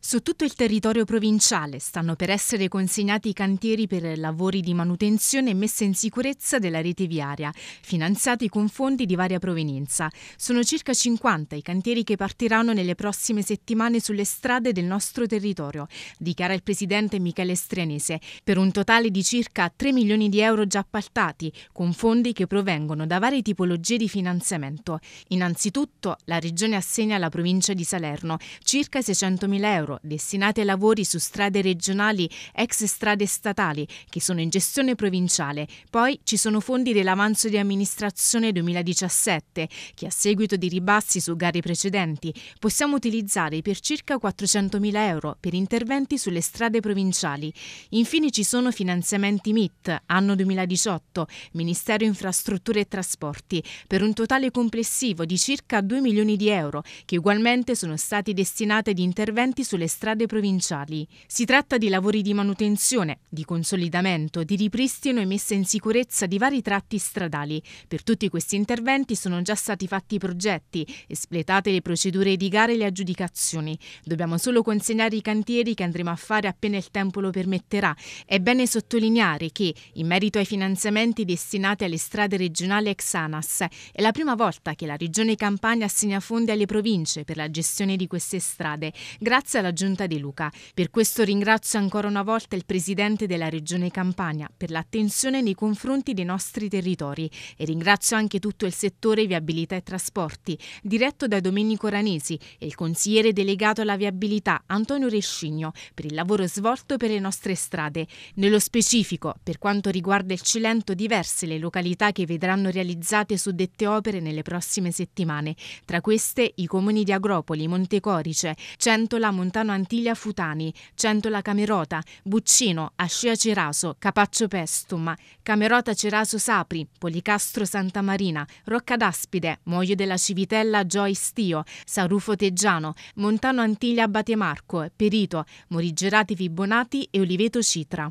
Su tutto il territorio provinciale stanno per essere consegnati i cantieri per lavori di manutenzione e messa in sicurezza della rete viaria, finanziati con fondi di varia provenienza. Sono circa 50 i cantieri che partiranno nelle prossime settimane sulle strade del nostro territorio, dichiara il presidente Michele Strianese, per un totale di circa 3 milioni di euro già appaltati, con fondi che provengono da varie tipologie di finanziamento. Innanzitutto la Regione assegna alla provincia di Salerno circa 600 mila euro euro destinati ai lavori su strade regionali ex strade statali che sono in gestione provinciale. Poi ci sono fondi dell'avanzo di amministrazione 2017 che a seguito di ribassi su gare precedenti possiamo utilizzare per circa 400.000 euro per interventi sulle strade provinciali. Infine ci sono finanziamenti MIT anno 2018, Ministero Infrastrutture e Trasporti, per un totale complessivo di circa 2 milioni di euro che ugualmente sono stati destinati ad interventi sulle sulle strade provinciali. Si tratta di lavori di manutenzione, di consolidamento, di ripristino e messa in sicurezza di vari tratti stradali. Per tutti questi interventi sono già stati fatti i progetti, espletate le procedure di gara e le aggiudicazioni. Dobbiamo solo consegnare i cantieri che andremo a fare appena il tempo lo permetterà. È bene sottolineare che, in merito ai finanziamenti destinati alle strade regionali ex ANAS, è la prima volta che la Regione Campania assegna fondi alle province per la gestione di queste strade, grazie alla alla Giunta di Luca. Per questo ringrazio ancora una volta il Presidente della Regione Campania per l'attenzione nei confronti dei nostri territori e ringrazio anche tutto il settore viabilità e trasporti, diretto da Domenico Ranesi e il consigliere delegato alla viabilità Antonio Rescigno per il lavoro svolto per le nostre strade. Nello specifico, per quanto riguarda il Cilento, diverse le località che vedranno realizzate suddette opere nelle prossime settimane, tra queste i comuni di Agropoli, Montecorice, Centola, Montecorice, Gaetano Antiglia Futani, Centola Camerota, Buccino, Ascia Ciraso, Capaccio Pestum, Camerota Ciraso Sapri, Policastro Santa Marina, Rocca d'Aspide, Moglio della Civitella Joy Stio, Sarufo Teggiano, Montano Antiglia Batemarco, Perito, Morigerati Fibonati e Oliveto Citra.